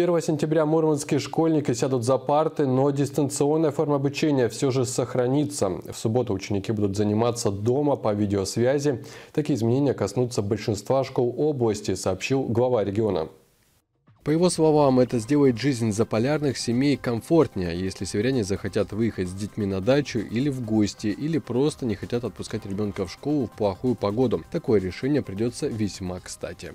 1 сентября мурманские школьники сядут за парты, но дистанционная форма обучения все же сохранится. В субботу ученики будут заниматься дома по видеосвязи. Такие изменения коснутся большинства школ области, сообщил глава региона. По его словам, это сделает жизнь заполярных семей комфортнее, если северяне захотят выехать с детьми на дачу или в гости, или просто не хотят отпускать ребенка в школу в плохую погоду. Такое решение придется весьма кстати.